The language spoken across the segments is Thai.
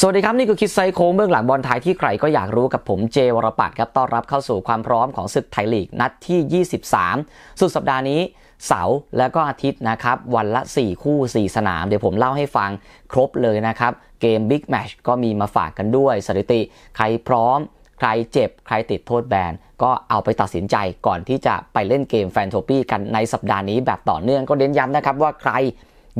สวัสดีครับ นี่คือคิดไซโค้งเบื้องหลังบอลไทยที่ใครก็อยากรู้กับผมเจวรปัตครับต้อนรับเข้าสู่ความพร้อมของศึกไทยลีกนัดที่ 23 สุดสัปดาห์นี้ เสาร์และก็อาทิตย์นะครับ วันละ 4 คู่ 4 สนาม เดี๋ยวผมเล่าให้ฟังครบเลยนะครับ เกมบิ๊กแมชก็มีมาฝากกันด้วยสถิติ ใครพร้อม ใครเจ็บใครติดโทษแบนก็เอาไปตัดสินใจก่อนที่จะไปเล่นเกมแฟนโทปี้กันในสัปดาห์นี้แบบต่อเนื่องก็เน้นย้ำนะครับว่าใคร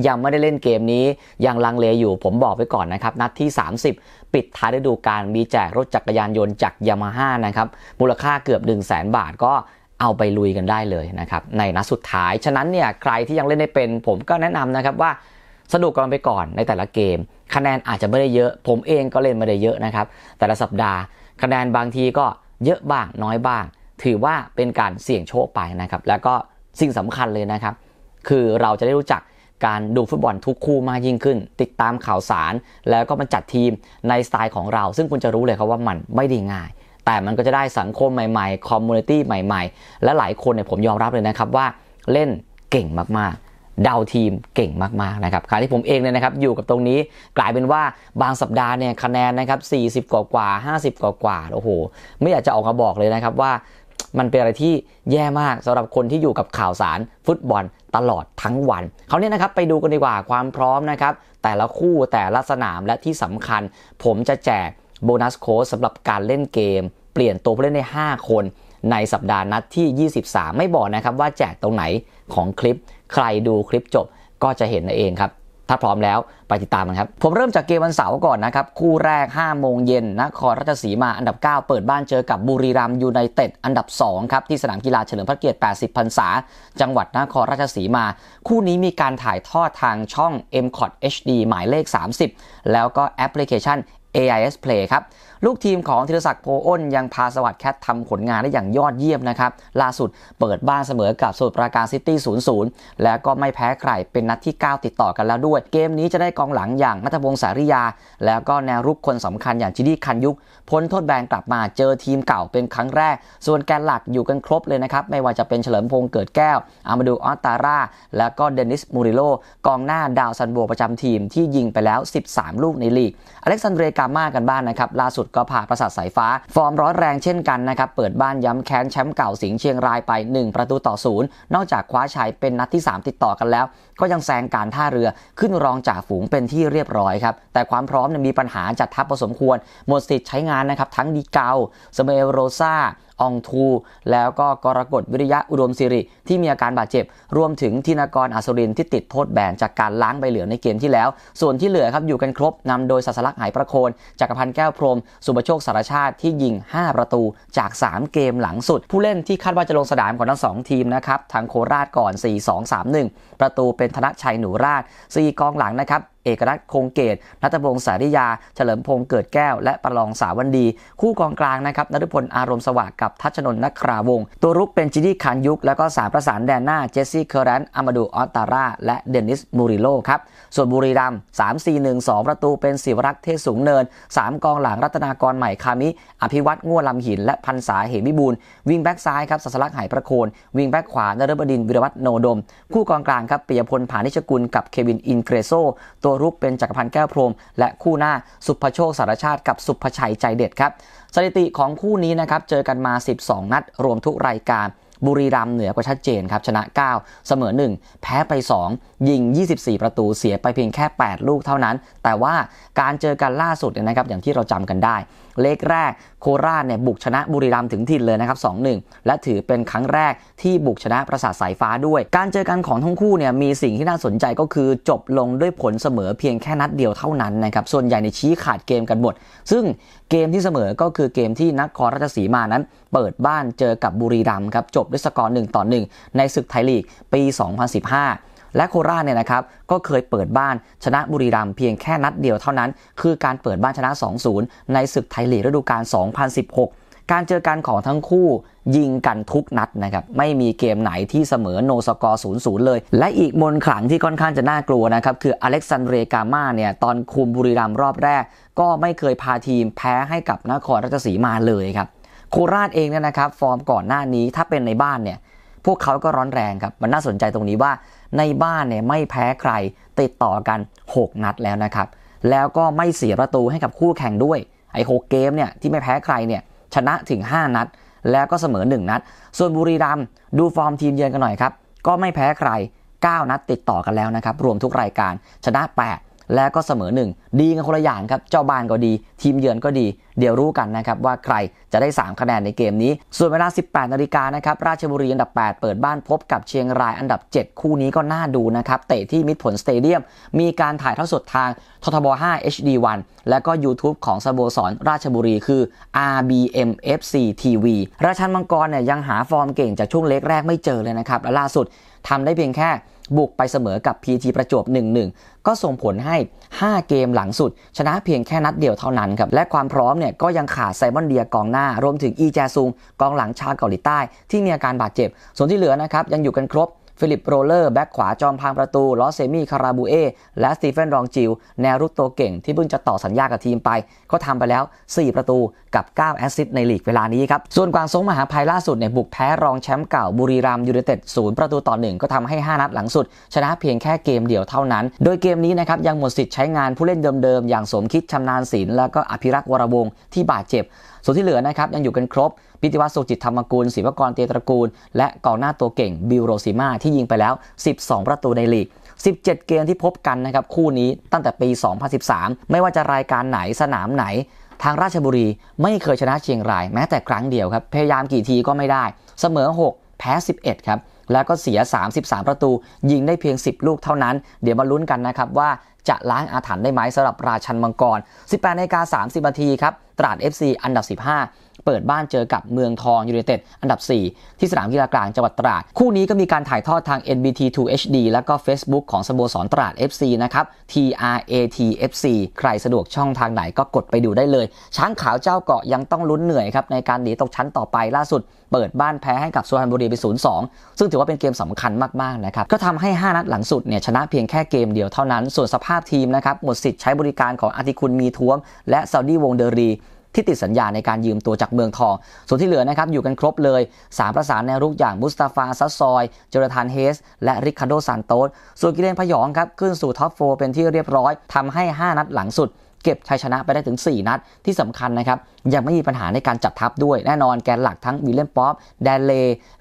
ยังไม่ได้เล่นเกมนี้ยังลังเลอยู่ผมบอกไว้ก่อนนะครับนัดที่ 30 ปิดท้ายฤดูกาลมีแจกรถจักรยานยนต์จากยามาฮ่านะครับมูลค่าเกือบ1 0 0 0 0แบาทก็เอาไปลุยกันได้เลยนะครับในนัดสุดท้าย ฉะนั้นเนี่ยใครที่ยังเล่นไม่เป็นผมก็แนะนำนะครับว่าสนุกกันไปก่อนในแต่ละเกม คะแนนอาจจะไม่ได้เยอะ ผมเองก็เล่นไม่ได้เยอะนะครับ แต่ละสัปดาห์คะแนนบางทีก็เยอะบ้าง น้อยบ้าง ถือว่าเป็นการเสี่ยงโชคไปนะครับแล้วก็สิ่งสำคัญเลยนะครับ คือเราจะได้รู้จักการดูฟุตบอลทุกคู่มากยิ่งขึ้น ติดตามข่าวสาร แล้วก็มาจัดทีมในสไตล์ของเราซึ่งคุณจะรู้เลยครับว่ามันไม่ได้ง่าย แต่มันก็จะได้สังคมใหม่ ๆ คอมมูนิตี้ใหม่ๆ และหลายคนเนี่ยผมยอมรับเลยนะครับว่าเล่นเก่งมากๆเดาทีมเก่งมาก ๆ นะครับการที่ผมเองเนี่ยนะครับ อยู่กับตรงนี้ กลายเป็นว่าบางสัปดาห์เนี่ยคะแนนนะครับ40กว่ากว่า50กว่ากว่าโอ้โห ไม่อยากจะออกมาบอกเลยนะครับว่ามันเป็นอะไรที่แย่มากสำหรับคนที่อยู่กับข่าวสารฟุตบอลตลอดทั้งวัน เขาเนี่ยนะครับ ไปดูกันดีกว่าความพร้อมนะครับ แต่ละคู่แต่ละสนามและที่สำคัญ ผมจะแจกโบนัสโค้ดสำหรับการเล่นเกม เปลี่ยนตัวผู้เล่นได้5คน ในสัปดาห์นัดที่ 23 ไม่บอกนะครับว่าแจกตรงไหนของคลิป ใครดูคลิปจบก็จะเห็นเองครับถ้าพร้อมแล้วไปติดตามกันครับ ผมเริ่มจากเกมวันเสาร์ก่อนนะครับ คู่แรก 5 โมงเย็นนครราชสีมาอันดับ 9 เปิดบ้านเจอกับบุรีรัมยูไนเต็ดอันดับ 2 ครับ ที่สนามกีฬาเฉลิมพระเกียรติ80พรรษา จังหวัด นครราชสีมา คู่นี้มีการถ่ายทอดทางช่อง m c o t HD หมายเลข 30 แล้วก็แอปพลิเคชัน AIS Play ครับลูกทีมของธีรศักดิ์โพอ้นยังพาสวัสดิ์แคททำผลงานได้อย่างยอดเยี่ยมนะครับล่าสุดเปิดบ้านเสมอกับสุดปราการซิตี้ 0-0 แล้วก็ไม่แพ้ใครเป็นนัดที่ 9 ติดต่อกันแล้วด้วย เกมนี้จะได้กองหลังอย่างนัทพงศ์สาริยา แล้วก็แนวรุกคนสำคัญอย่างจิดี้คันยุกพ้นโทษแบนกลับมาเจอทีมเก่าเป็นครั้งแรก ส่วนแกนหลักอยู่กันครบเลยนะครับไม่ว่าจะเป็นเฉลิมพงษ์เกิดแก้วอามาดูออตตาร่าแล้วก็เดนิสมูริโลกองหน้าดาวซันโบประจำทีมที่ยิงไปแล้ว 13 ลูกในลีกอเล็กซานเดรกามากันบ้างนนะครับ ล่าสุดก็ผ่าประสาทสายฟ้า ฟอร์มร้อนแรงเช่นกันนะครับ เปิดบ้านย้ำแค้น แชมป์เก่าสิงห์เชียงรายไป 1 ประตูต่อศูนย์นอกจากคว้าชัยเป็นนัดที่ 3 ติดต่อกันแล้ว ก็ยังแซงการท่าเรือ ขึ้นรองจากฝูงเป็นที่เรียบร้อยครับ แต่ความพร้อมมีปัญหาจัดทัพผสมควร หมดสิทธิ์ใช้งานนะครับทั้งดีเกาสเมโรซาองทู แล้วก็กรกฎวิริยะอุดมสิริ ที่มีอาการบาดเจ็บ รวมถึงธินากรอัศรินที่ติดโทษแบนจากการล้างใบเหลืองในเกมที่แล้ว ส่วนที่เหลือครับอยู่กันครบ นำโดยศาสลักหายประโคนจักรพันธ์แก้วพรม สุบโชคสารชาติที่ยิง5 ประตูจาก 3 เกมหลังสุด ผู้เล่นที่คาดว่าจะลงสนามของทั้ง2ทีมนะครับทางโคราชก่อน 4 2 3 1 ประตูเป็นธนชัยหนูราช4กองหลังนะครับเอกนัทคงเกต นัทพงศ์สาริยา เฉลิมพงศ์เกิดแก้ว และประลองสาวันดี คู่กองกลางนะครับนฤพลอารมณ์สว่างกับทัชนนนักคราวง ตัวรุกเป็นจิดี้คันยุกแล้วก็สามประสานแดนหน้า เจสซี่เคอร์แรนอามาดูออตตาร่า และเดนิสมูริโลครับส่วนบุรีรัมย์งสองประตูเป็นศิวรักษ์เทศสูงเนิน 3 กองหลังรัตนากรใหม่คามิ อภิวัตง่วลำหินและพันษาเหมิบูลวิ่งแบ็กซ้ายครับสัสลักหายประโคน วิ่งแบ็กขวานฤบดินวิรวัตโนดมคู่กองกลางครับปียพลผานิชกุลกับเควินอินเกรโซตัวรุกเป็นจักรพันธ์แก้วพรมและคู่หน้าสุภโชคสารชาติกับสุภชัยใจเด็ดครับ สถิติของคู่นี้นะครับ เจอกันมา 12 นัดรวมทุกรายการบุรีรัมเหนือกว่าชัดเจนครับ ชนะ 9 เสมอ 1 แพ้ไป 2 ยิง 24 ประตูเสียไปเพียงแค่ 8 ลูกเท่านั้น แต่ว่าการเจอกันล่าสุดนะครับอย่างที่เราจำกันได้ เลขแรกโคราชเนี่ยบุกชนะบุรีรัมถึงถิ่นเลยนะครับ 2-1 และถือเป็นครั้งแรกที่บุกชนะประสาทสายฟ้าด้วย การเจอกันของทั้งคู่เนี่ยมีสิ่งที่น่าสนใจก็คือจบลงด้วยผลเสมอเพียงแค่นัดเดียวเท่านั้นนะครับส่วนใหญ่ในชี้ขาดเกมกันหมดซึ่งเกมที่เสมอก็คือเกมที่นักครราชสีมานั้น เปิดบ้านเจอกับบุรีรัมย์ครับจบด้วยสกอร์1ต่อ1 ในศึกไทยลีกปี 2015 และโคราชเนี่ยนะครับก็เคยเปิดบ้านชนะบุรีรัมย์เพียงแค่นัดเดียวเท่านั้น คือการเปิดบ้านชนะ 2-0 ในศึกไทยลีกฤดูกาล2016การเจอกันของทั้งคู่ยิงกันทุกนัดนะครับ ไม่มีเกมไหนที่เสมอโนสกอร์ศูนย์ศูนย์เลย และอีกมนขลังที่ค่อนข้างจะน่ากลัวนะครับ คืออเล็กซานเดรกามาเนี่ยตอนคุมบุรีรัมย์รอบแรก ก็ไม่เคยพาทีมแพ้ให้กับนครราชสีมาเลยครับ โคราชเองเนี่ยนะครับฟอร์มก่อนหน้านี้ถ้าเป็นในบ้านเนี่ย พวกเขาก็ร้อนแรงครับมันน่าสนใจตรงนี้ว่า ในบ้านเนี่ยไม่แพ้ใคร ติดต่อกัน6นัดแล้วนะครับ แล้วก็ไม่เสียประตูให้กับคู่แข่งด้วยไอ้หเกมเนี่ยที่ไม่แพ้ใครเนี่ยชนะถึง 5 นัดแล้วก็เสมอ 1 นัด ส่วนบุรีรัมดูฟอร์มทีมเยือนกันหน่อยครับ ก็ไม่แพ้ใคร 9 นัดติดต่อกันแล้วนะครับ รวมทุกรายการชนะ 8 แล้วก็เสมอ 1 ดีกันคนละอย่างครับเจ้าบ้านก็ดี ทีมเยือนก็ดีเดี๋ยวรู้กันนะครับว่าใครจะได้ 3 คะแนนในเกมนี้ ส่วนเวลา 18นาฬิกานะครับ ราชบุรีอันดับ 8 เปิดบ้านพบกับเชียงรายอันดับ 7 คู่นี้ก็น่าดูนะครับ เตะที่มิตรผลสเตเดียม มีการถ่ายทอดสดทางททบ 5 HD1 และก็ YouTube ของสโมสรราชบุรีคือ RBMFC TV ราชันมังกรเนี่ยยังหาฟอร์มเก่งจากช่วงเล็กแรกไม่เจอเลยนะครับและล่าสุดทำได้เพียงแค่บุกไปเสมอกับ PT ประจวบ1-1ก็ส่งผลให้ 5 เกมหลังสุดชนะเพียงแค่นัดเดียวเท่านั้นครับและความพร้อมเนี่ยเนี่ยก็ยังขาดไซมอนเดียกองหน้ารวมถึงอีแจซุงกองหลังชาวเกาหลีใต้ ที่มีอาการบาดเจ็บ ส่วนที่เหลือนะครับ ยังอยู่กันครบ ฟิลิปโรเลอร์ แบ็กขวา จอมพางประตู ลอสเซมี่ คาราบูเอและสตีเฟนรองจิว แนวรุกตัวเก่งที่เพิ่งจะต่อสัญญากับทีมไปก็ทำไปแล้ว 4 ประตูกับ9แอสซิสต์ในลีกเวลานี้ครับ ส่วนกวางซงมหาภัยล่าสุดเนี่ยบุกแพ้รองแชมป์เก่าบุรีรัมยูเนเต็ดศูนย์ประตูต่อ 1 ก็ทำให้ 5 นัดหลังสุด ชนะเพียงแค่เกมเดียวเท่านั้น โดยเกมนี้นะครับยังหมดสิทธิ์ใช้งานผู้เล่นเดิมๆ อย่างสมคิดชำนาญศิลป์แล้วก็อภิรักษ์วรวงศ์ที่บาดเจ็บ ส่วนที่เหลือนะครับยังอยู่กันครบพิติวัน์สุจิตธรรมกุลศิวกรเตียตระกูลและกองหน้าตัวเก่งบิวโรซิมาที่ยิงไปแล้ว 12 ประตูในลีก17 เกมที่พบกันนะครับคู่นี้ตั้งแต่ปี 2013 ไม่ว่าจะรายการไหนสนามไหนทางราชบุรีไม่เคยชนะเชียงราย แม้แต่ครั้งเดียวครับ พยายามกี่ทีก็ไม่ได้ เสมอ 6 แพ้ 11 ครับ แล้วก็เสีย 33 ประตู ยิงได้เพียง 10 ลูกเท่านั้น เดี๋ยวมาลุ้นกันนะครับว่าจะล้างอาถรรพ์ได้ไหมสำหรับราชันมังกร 18นาฬิกา30นาทีครับตราด FC อันดับ 15เปิดบ้านเจอกับเมืองทองยูเนเต็ดอันดับ 4 ที่สนามกีฬากลางจังหวัดตราด คู่นี้ก็มีการถ่ายทอดทาง NBT 2 HD แล้วก็ Facebook ของสโมสรตราด FC นะครับ TRAT FC ใครสะดวกช่องทางไหนก็กดไปดูได้เลย ช้างขาวเจ้าเกาะยังต้องลุ้นเหนื่อยครับ ในการหนีตกชั้นต่อไปล่าสุด เปิดบ้านแพ้ให้กับสุพรรณบุรีไป0-2 ซึ่งถือว่าเป็นเกมสำคัญมากๆนะครับก็ทำให้5นัดหลังสุดเนี่ยชนะเพียงแค่เกมเดียวเท่านั้นส่วนสภาพทีมนะครับหมดสิทธิ์ใช้บริการของอาทิคุณมีท้วม และซาดีวงเดรีที่ติดสัญญาในการยืมตัวจากเมืองทอง ส่วนที่เหลือนะครับอยู่กันครบเลย 3 ประสานแนวรุกอย่างมุสตาฟาซัซอยเจอร์แานเฮสและริคาร์โดซานโตสส่วนกิเลนพยองครับ ขึ้นสู่ท็อปโฟเป็นที่เรียบร้อยทำให้ 5 นัดหลังสุด เก็บชัยชนะไปได้ถึง 4 นัดที่สำคัญนะครับ ยังไม่มีปัญหาในการจัดทัพด้วยแน่นอนแกนหลักทั้งวิลเลมป๊อปแดนเล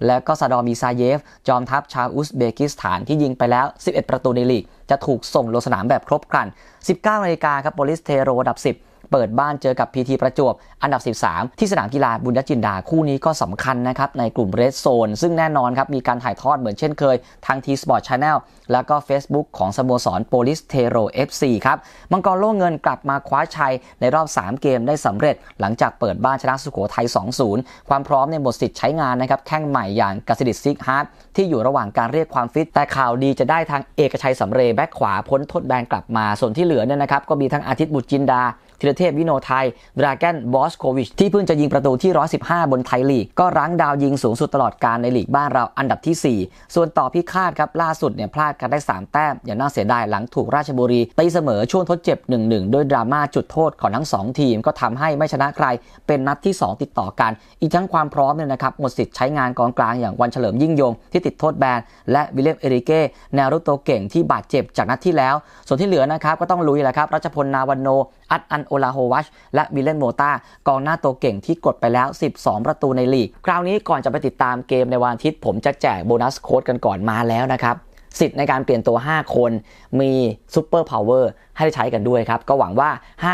และก็ซาดอมีซาเยฟ จอมทัพชาวอุซเบกิสถานที่ยิงไปแล้ว 11 ประตูในลีกจะถูกส่งลงสนามแบบครบครัน 19นาฬิกาครับโปลิสเทโรดับ10เปิดบ้านเจอกับพีทีประจวบอันดับ 13 ที่สนามกีฬาบุญญจินดา คู่นี้ก็สำคัญนะครับในกลุ่มเรสโซนซึ่งแน่นอนครับ มีการถ่ายทอดเหมือนเช่นเคย ทางทีสปอร์ตชาแนลแล้วก็ Facebook ของสโมสรโปลิสเทโรเอฟซีครับ มังกรโล่เงินกลับมาคว้าชัยในรอบ 3 เกมได้สำเร็จ หลังจากเปิดบ้านชนะสุโขทัย2-0 ความพร้อมในบทสิทธิ์ใช้งานนะครับแข้งใหม่อย่างกสิดิซิกฮาร์ดที่อยู่ระหว่างการเรียกความฟิต แต่ข่าวดีจะได้ทางเอกชัยสำเรแบ็กขวาพ้นทดแบนกลับมาส่วนที่เหลือเนี่ยนะครับก็มีทั้งอาทิตย์บุตรจินดาธีรเทพวิโนไทย ดราแกนบอสโควิช ที่เพิ่งจะยิงประตูที่ 115 บนไทยลีก ก็รั้งดาวยิงสูงสุดตลอดการในลีกบ้านเราอันดับที่ 4 ส่วนต่อพิฆาตครับ ล่าสุดเนี่ยพลาดกันได้ 3 แต้ม อย่างน่าเสียดายหลังถูกราชบุรีตีเสมอช่วงทดเจ็บ 1-1ด้วยดราม่าจุดโทษของทั้ง 2 ทีม ก็ทำให้ไม่ชนะใคร เป็นนัดที่ 2 ติดต่อกัน อีกทั้งความพร้อมเนี่ยนะครับหมดสิทธิ์ใช้งานกองกลางอย่างวันเฉลิมยิ่งยง ที่ติดโทษแบน และวิลเลมเอริเก้แนวรุกตัวเก่งที่บาดเจ็บจากนัดที่แล้ว ส่วนที่เหลือนะครับก็ต้องลุยแหละครับรัชพลนาวโนอัดอันโอลาโฮวัชและวิลเลนโมตากองหน้าตัวเก่งที่กดไปแล้ว 12 ประตูในลีกคราวนี้ก่อนจะไปติดตามเกมในวันอาทิตย์ ผมจะแจกโบนัสโค้ดกันก่อนมาแล้วนะครับ สิทธิ์ในการเปลี่ยนตัว 5 คน มีซูเปอร์พาวเวอร์ให้ได้ใช้กันด้วยครับ ก็หวังว่า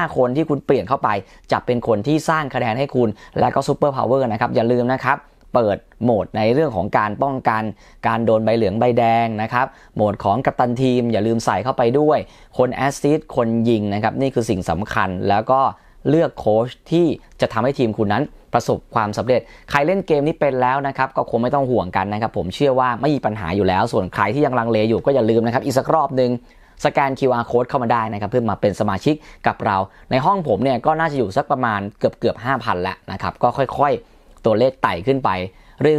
5 คนที่คุณเปลี่ยนเข้าไป จะเป็นคนที่สร้างคะแนนให้คุณและก็ซูเปอร์พาวเวอร์นะครับ อย่าลืมนะครับเปิดโหมดในเรื่องของการป้องกันการโดนใบเหลืองใบแดงนะครับ โหมดของกัปตันทีม อย่าลืมใส่เข้าไปด้วย คนแอสซิสคนยิงนะครับ นี่คือสิ่งสำคัญแล้วก็เลือกโค้ชที่จะทำให้ทีมคุณนั้นประสบความสำเร็จใครเล่นเกมนี้เป็นแล้วนะครับ ก็คงไม่ต้องห่วงกันนะครับ ผมเชื่อว่าไม่มีปัญหาอยู่แล้ว ส่วนใครที่ยังลังเลอยู่ก็อย่าลืมนะครับอีกสักรอบหนึ่งสแกน QR code เข้ามาได้นะครับเพื่อมาเป็นสมาชิกกับเรา ในห้องผมเนี่ยก็น่าจะอยู่สักประมาณเกือบเกือบห้าพัแล้วนะครับก็ค่อยๆตัวเลขไต่ขึ้นไป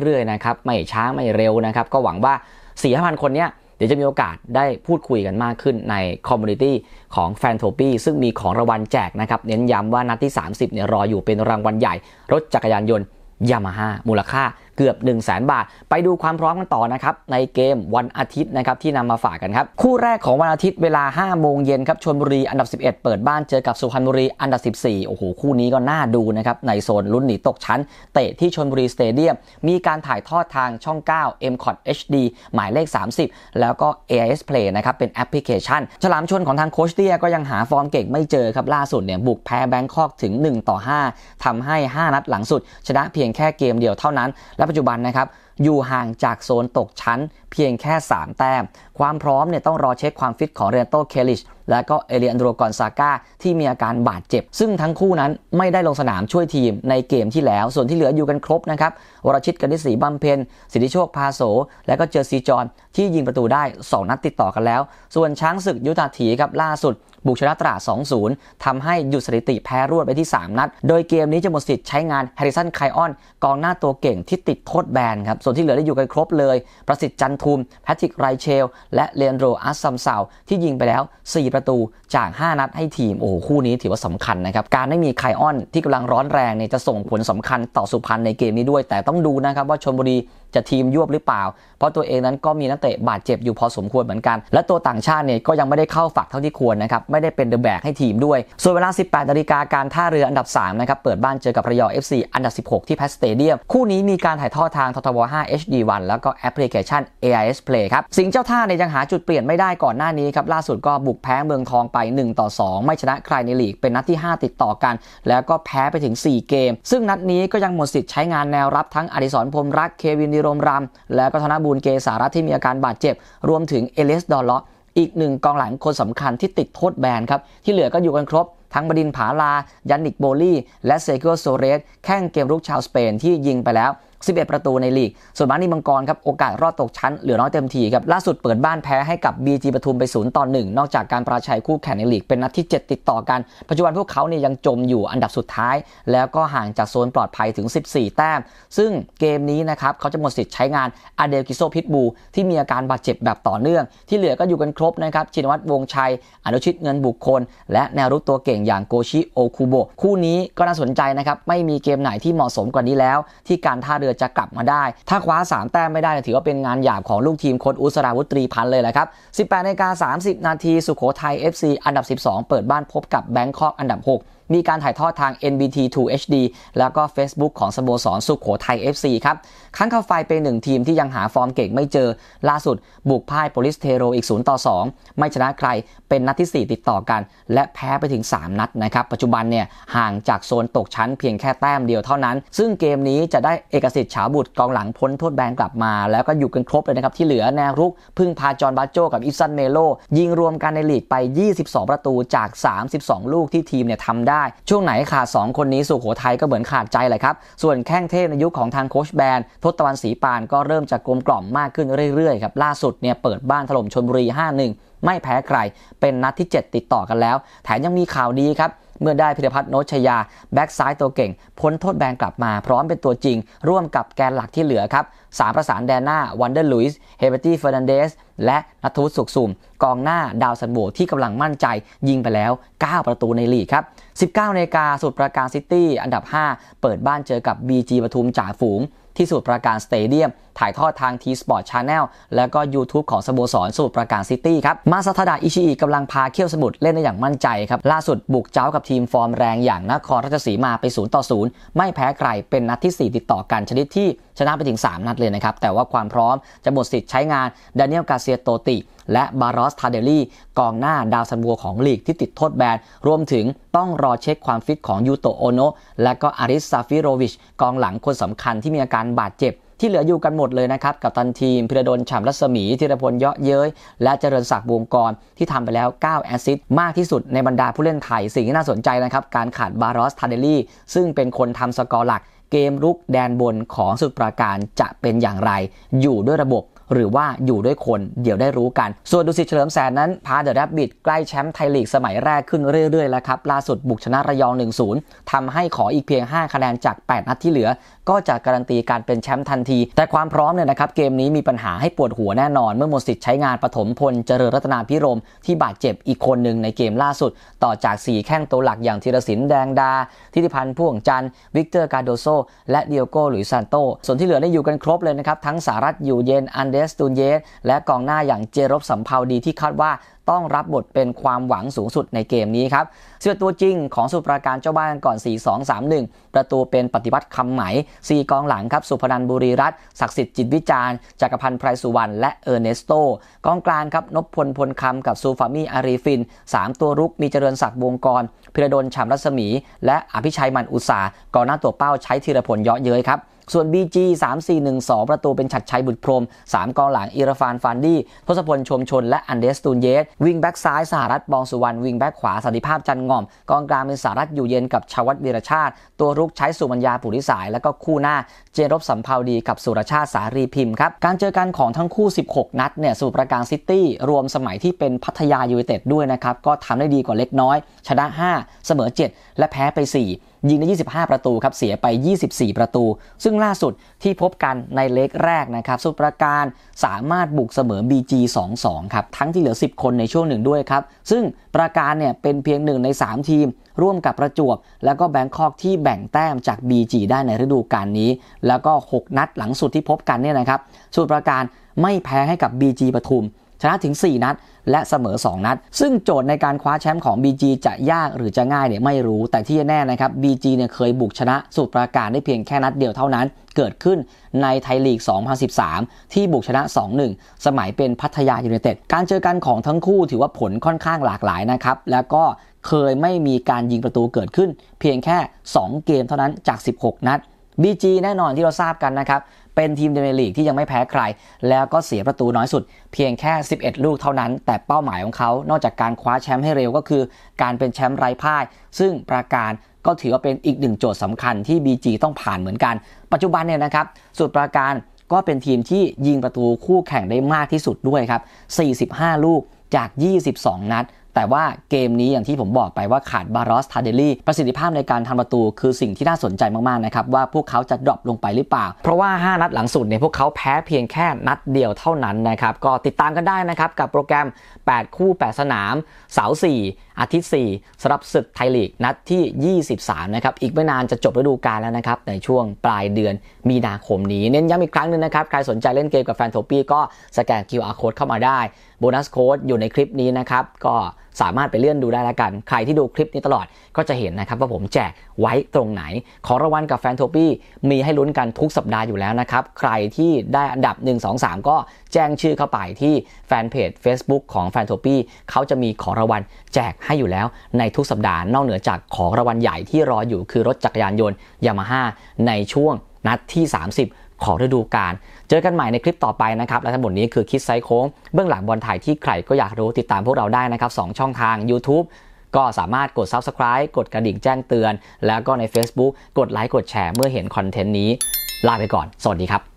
เรื่อย ๆ นะครับ ไม่ช้า ไม่เร็วนะครับ ก็หวังว่า4ี่ห้าพันคนเนี้ย เดี๋ยวจะมีโอกาสได้พูดคุยกันมากขึ้นในคอมมูนิตี้ของแฟนโทปี้ซึ่งมีของรางวัลแจกนะครับ เน้นย้ำว่านัดที่ 30 เนี่ยรออยู่เป็นรางวัลใหญ่ รถจักรยานยนต์ยามาฮ่ามูลค่าเกือบ 1 0 0 0 0แบาท ไปดูความพร้อมกันต่อนะครับ ในเกมวันอาทิตย์นะครับที่นำมาฝากกันครับ คู่แรกของวันอาทิตย์เวลา5โมงเย็นครับชนบุรีอันดับ 11เปิดบ้านเจอกับสุพรรณบุรีอันดับ14โอ้โหคู่นี้ก็น่าดูนะครับในโซนลุ้นหนีตกชั้น เตะที่ชนบุรีสเตเดียมมีการถ่ายทอดทางช่อง 9 m c o t HD หมายเลข 30 แล้วก็ AIS Play นะครับเป็นแอปพลิเคชัน ฉลามชนของทางโคชเตียก็ยังหาฟอร์มเก่งไม่เจอครับล่าสุดเนี่ยบุกแพ้แบงคอกถึง1ต่อ5 ทำให้ 5นัดหลังสุด ชนะเพียงแค่เกมเดียวเท่านั้นและปัจจุบันนะครับ อยู่ห่างจากโซนตกชั้นเพียงแค่ 3 แต้มความพร้อมเนี่ยต้องรอเช็คความฟิตของเรนโต เคลิชและก็เอเลียนโดกอนซาก้าที่มีอาการบาดเจ็บ ซึ่งทั้งคู่นั้นไม่ได้ลงสนามช่วยทีมในเกมที่แล้วส่วนที่เหลืออยู่กันครบนะครับวรชิตกนิษฐศรีบำเพ็ญสิทธิโชค พาโส และก็เจอซีจอนที่ยิงประตูได้ 2 นัดติดต่อกันแล้ว ส่วนช้างศึกยุทธาถีครับล่าสุดบุกชนะตราด2-0ทำให้หยุดสถิติแพ้รวดไปที่ 3 นัด โดยเกมนี้จะหมดสิทธิ์ใช้งานแฮร์ริสันไคออนกองหน้าตัวเก่งที่ติดโทษแบนครับ ส่วนที่เหลือได้อยู่กันครบเลย ประสิทธิ์จันทุม แพทริกไรเชล และเลนโรอัสซัมซาที่ยิงไปแล้ว 4 ประตูจาก 5นัดให้ทีม โอ้โหคู่นี้ถือว่าสำคัญนะครับ การไม่มีไคออนที่กำลังร้อนแรงเนี่ยจะส่งผลสำคัญต่อสุพรรณในเกมนี้ด้วย แต่ต้องดูนะครับว่าชลบุรีจะทีมยวบหรือเปล่า เพราะตัวเองนั้นก็มีนักเตะบาดเจ็บอยู่พอสมควรเหมือนกัน และตัวต่างชาติเนี่ยก็ยังไม่ได้เข้าฝักเท่าที่ควรนะครับ ไม่ได้เป็นเดอะแบกให้ทีมด้วย ส่วนเวลา 18 นาฬิกาการท่าเรืออันดับ 3 นะครับ เปิดบ้านเจอกับระยอง FC อันดับ 16 ที่แพสเตเดียม คู่นี้มีการถ่ายทอดทางททบ 5 HD1 แล้วก็แอปพลิเคชัน AIS Play ครับ สิงเจ้าท่าเนี่ยยังหาจุดเปลี่ยนไม่ได้ก่อนหน้านี้ครับ ล่าสุดก็บุกแพ้เมืองทองไป1ต่อ2ไม่ชนะใครในลีกเป็นนัดที่ 5 ติดต่อกัน แล้วก็แพ้ไปถึง 4 เกมซึ่งนัดนี้ก็ยังหมดสิทธิ์ใช้งานแนวรับทั้งอดิศรพรมรักเควินดิรมรำแล้วก็ธนบูลเกสารัตที่มีอาการบาดเจ็บ รวมถึงเอเลสดอลล์อีกหนึ่งกองหลังคนสำคัญที่ติดโทษแบนครับ ที่เหลือก็อยู่กันครบ ทั้งบดินผาลายันนิกโบลี่ และเซกิโอโซเรส แข้งเกมรุกชาวสเปนที่ยิงไปแล้ว11ประตูในลีก ส่วนบ้านนีมังกรครับโอกาสรอดตกชั้น เหลือน้อยเต็มทีครับ ล่าสุดเปิดบ้านแพ้ ให้กับ BG ปทุมไป0ต่อ1นอกจากการปราชัยคู่แข่งในลีก เป็นนัดที่ 7 ติดต่อกัน ปัจจุบันพวกเขาเนี่ยยังจมอยู่อันดับสุดท้าย แล้วก็ห่างจากโซนปลอดภัยถึง 14 แต้ม ซึ่งเกมนี้นะครับเขาจะหมดสิทธิ์ใช้งานอเดลกิโซพิทบูที่มีอาการบาดเจ็บแบบต่อเนื่อง ที่เหลือก็อยู่กันครบนะครับ ชินวัตรวงชัยอนุชิต เงินบุคคล และแนวรุกตัวเก่งอย่างโกชิ โอคุโบคู่นี้ก็น่าสนใจนะครับไม่มีเกมไหนที่เหมาะสมกว่านี้แล้วที่การท่าเรือรอจะกลับมาได้ ถ้าคว้า3 แต้มไม่ได้ถือว่าเป็นงานหยาบของลูกทีมโค้ชอุสราวุตรีพันเลยแหละครับ 18นาฬิกา30นาทีสุโขทัย FC อันดับ 12 เปิดบ้านพบกับแบงคอกอันดับ 6มีการถ่ายทอดทาง NBT 2 HD แล้วก็ Facebook ของสโมสรสุขโขทัย FC ครับค้เข้าไฟเป็นหนึ่งทีมที่ยังหาฟอร์มเก่งไม่เจอ ล่าสุดบุกพ่ายโปลิสเทโรอีก0ต่อ2ไม่ชนะใคร เป็นนัดที่ 4 ติดต่อกัน และแพ้ไปถึง 3 นัดนะครับ ปัจจุบันเนี่ย ห่างจากโซนตกชั้นเพียงแค่แต้มเดียวเท่านั้น ซึ่งเกมนี้จะได้เอกสิทธิ์ฉาบุตรกองหลังพ้นโทษแบนกลับมา แล้วก็อยู่กันครบเลยนะครับที่เหลือแนวรุกพึ่งพาจอร์บาโจกับอิซันเมโล ยิงรวมกันในลีกไป 22 ประตูจาก 32 ลูกที่ทีมเนี่ยทำได้ได้ช่วงไหนขาด2คนนี้สุขโขทัยก็เหมือนขาดใจเลยครับ ส่วนแข้งเทพในยุคขของทางโคชแบนทศตวรรษสีปานก็เริ่มจะกลมกล่อมมากขึ้นเรื่อยๆครับล่าสุดเนี่ยเปิดบ้านถล่มชนบุรี 5-1 ไม่แพ้ใคร เป็นนัดที่ 7 ติดต่อกันแล้ว แถมยังมีข่าวดีครับ เมื่อได้พิรพัฒน์โนชยาแบ็กซ้ายตัวเก่ง พ้นโทษแบนกลับมา พร้อมเป็นตัวจริง ร่วมกับแกนหลักที่เหลือครับ3 ประสานแดนหน้าวันเดอร์ลุยส์เฮเบตี้เฟอร์นันเดสและนัทวุฒิสุขสุมกองหน้าดาวสันโบที่กำลังมั่นใจยิงไปแล้ว 9 ประตูในลีกครับ 19นาฬิกาสุดประการซิตี้อันดับ 5 เปิดบ้านเจอกับ BG ปทุมจ่าฝูงที่สุดประการสเตเดียม ถ่ายทอดทาง T Sport Channel แล้วก็ YouTube ของสโมสรสูตรประการซิตี้ครับมาซาทดาอิชิอิกำลังพาเคี่ยวสมุทรเล่นได้อย่างมั่นใจครับ ล่าสุดบุกเจ้ากับทีมฟอร์มแรงอย่างนครราชสีมาไป0ต่อ0ไม่แพ้ใครเป็นนัดที่ 4 ติดต่อกัน ชนิดที่ชนะไปถึง 3 นัดเลยนะครับ แต่ว่าความพร้อมจะหมดสิทธิ์ใช้งานดานิเอลกาเซียโตติและบารอสทาเดลี่ กองหน้าดาวซันบัวของลีกที่ติดโทษแบน รวมถึงต้องรอเช็คความฟิตของยูโตโอโนและก็อาริสซาฟิโรวิชกองหลังคนสำคัญที่มีอาการบาดเจ็บ ที่เหลืออยู่กันหมดเลยนะครับ กับตันทีมพิรดลฉ่ำรัศมีธีรพลเยาะเย้ยและเจริญศักดิ์วงกรที่ทำไปแล้ว9แอซิสต์มากที่สุดในบรรดาผู้เล่นไทย สิ่งที่น่าสนใจนะครับการขาดบารอสทาเดลี่ ซึ่งเป็นคนทำสกอร์หลัก เกมรุกแดนบนของสุดประการจะเป็นอย่างไร อยู่ด้วยระบบหรือว่าอยู่ด้วยคนเดี๋ยวได้รู้กัน ส่วนดุสิตเฉลิมแสนนั้นพาเดอะแรบบิทใกล้แชมป์ไทยลีกสมัยแรกขึ้นเรื่อย ๆ แล้วครับล่าสุดบุกชนะระยอง 1-0 ทำให้ขออีกเพียง 5 คะแนนจาก 8 นัดที่เหลือ ก็จะการันตีการเป็นแชมป์ทันที แต่ความพร้อมเนี่ยนะครับ เกมนี้มีปัญหาให้ปวดหัวแน่นอน เมื่อหมดสิทธิ์ใช้งานปฐมพลเจริญรัตนาพิรมที่บาดเจ็บอีกคนหนึ่งในเกมล่าสุด ต่อจาก 4 แข้งตัวหลักอย่างธีรศิลป์แดงดาทิติพันธ์พ่วงจันทร์วิกเตอร์กาโดโซและเดียโก้หลุยซานโตส่วนที่เหลือได้อยู่กันครบเลยนะครับทั้งสารัตอยู่เย็นอันเดสตูนเยสและกองหน้าอย่างเจรบสัมภาวดีที่คาดว่าต้องรับบทเป็นความหวังสูงสุดในเกมนี้ครับเสื้อตัวจริงของสุปราการเจ้าบ้านก่อน 4-2-3-1 ประตูเป็นปฏิวัติคำไหม4กองหลังครับ สุพนันบุรีรัตน์ศักดิ์สิทธิ์จิตวิจารณ์จักรพันธ์ไพรสุวรรณและเออร์เนสโต กองกลางครับนพพลพลคำกับซูฟามีอารีฟิน 3 ตัวรุกมีเจริญศักดิ์วงกรพิรดลฉามรัศมี และอภิชัยมันอุตสากองหน้าตัวเป้าใช้ธีรพลเยาะเย้ยครับส่วน BG 3 4 1 2 ประตูเป็นฉัดชัยบุตรพรม3กองหลังอิรฟานฟานดี้ทศพลชมชนและอันเดสตูนเยสวิงแบ็กซ้ายสหรัฐบองสุวรรณวิงแบ็กขวาสันติภาพจันงอม กองกลางเป็นสหรัฐอยู่เย็นกับชาวัตวีรชาติ ตัวรุกใช้สุมัญญาปุริสายและก็คู่หน้าเจรบสัมภาวดีกับสุรชาติสารีพิมพ์ครับการเจอกันของทั้งคู่ 16 นัดเนี่ยสุประการซิตี้รวมสมัยที่เป็นพัทยายูไนเต็ดด้วยนะครับก็ทำได้ดีกว่าเล็กน้อยชนะ 5 เสมอ7และแพ้ไป 4ยิงได้25 ประตูครับ เสียไป 24 ประตู ซึ่งล่าสุดที่พบกันในเล็กแรกนะครับสุดประการสามารถบุกเสมอ BG 2-2 ครับ ทั้งที่เหลือ 10 คนในช่วงหนึ่งด้วยครับ ซึ่งประการเนี่ยเป็นเพียงหนึ่งใน 3 ทีม ร่วมกับประจวบแล้วก็แบงคอกที่แบ่งแต้มจาก BG ได้ในฤดูกาลนี้ แล้วก็ 6 นัดหลังสุดที่พบกันเนี่ยนะครับสุดประการไม่แพ้ให้กับ BG ปทุมชนะถึง 4 นัด และเสมอ 2 นัด ซึ่งโจทย์ในการคว้าแชมป์ของ BG จะยากหรือจะง่ายเนี่ยไม่รู้ แต่ที่แน่นะครับ BG เนี่ยเคยบุกชนะ สุดประการได้เพียงแค่นัดเดียวเท่านั้น เกิดขึ้นในไทยลีก 2013 ที่บุกชนะ 2-1 สมัยเป็นพัทยายูเนเต็ด การเจอกันของทั้งคู่ถือว่าผลค่อนข้างหลากหลายนะครับ แล้วก็เคยไม่มีการยิงประตูเกิดขึ้น เพียงแค่ 2 เกมเท่านั้นจาก 16 นัด BG แน่นอนที่เราทราบกันนะครับเป็นทีมเดนมารีกที่ยังไม่แพ้ใคร แล้วก็เสียประตูน้อยสุด เพียงแค่ 11 ลูกเท่านั้น แต่เป้าหมายของเขา นอกจากการคว้าแชมป์ให้เร็วก็คือการเป็นแชมป์ไร้พ่าย ซึ่งประการก็ถือว่าเป็นอีกหนึ่งโจทย์สำคัญที่ BG ต้องผ่านเหมือนกัน ปัจจุบันเนี่ยนะครับ สุดประการก็เป็นทีมที่ยิงประตูคู่แข่งได้มากที่สุดด้วยครับ45 ลูกจาก 22 นัดแต่ว่าเกมนี้อย่างที่ผมบอกไปว่าขาดบารอสทาเดลี่ประสิทธิภาพในการทำประตูคือสิ่งที่น่าสนใจมากๆนะครับ ว่าพวกเขาจะดรอปลงไปหรือเปล่า เพราะว่า 5 นัดหลังสุดเนี่ยพวกเขาแพ้เพียงแค่นัดเดียวเท่านั้นนะครับ ก็ติดตามกันได้นะครับ กับโปรแกรม 8 คู่8สนามเสาร์4อาทิตย์ 4สำหรับศึกไทยลีกนัดที่ 23นะครับอีกไม่นานจะจบฤดูกาลแล้วนะครับในช่วงปลายเดือนมีนาคมนี้เน้นย้ำอีกครั้งหนึ่งนะครับใครสนใจเล่นเกมกับแฟนโทปี้ก็สแกน QR code เข้ามาได้โบนัสโค้ดอยู่ในคลิปนี้นะครับก็สามารถไปเลื่อนดูได้ละกัน ใครที่ดูคลิปนี้ตลอดก็จะเห็นนะครับ ว่าผมแจกไว้ตรงไหน ขอรางวัลกับแฟนโทบี้มีให้ลุ้นกันทุกสัปดาห์อยู่แล้วนะครับ ใครที่ได้อันดับ1 2 3 ก็แจ้งชื่อเข้าไปที่ แฟนเพจ Facebook ของแฟนโทบี้เขาจะมีขอรางวัลแจกให้อยู่แล้ว ในทุกสัปดาห์นอกเหนือจากขอรางวัลใหญ่ที่รออยู่คือรถจักรยานยนต์ยามาฮ่าในช่วงนัดที่ 30ของฤดูกาลเจอกันใหม่ในคลิปต่อไปนะครับ และทั้งหมดนี้คือคิดไซโค้งเบื้องหลังบอลไทยที่ใครก็อยากรู้ติดตามพวกเราได้นะครับ 2 ช่องทาง YouTube ก็สามารถกด Subscribe กดกระดิ่งแจ้งเตือน แล้วก็ใน Facebook กดไลค์กดแชร์เมื่อเห็นคอนเทนต์นี้ ลาไปก่อน สวัสดีครับ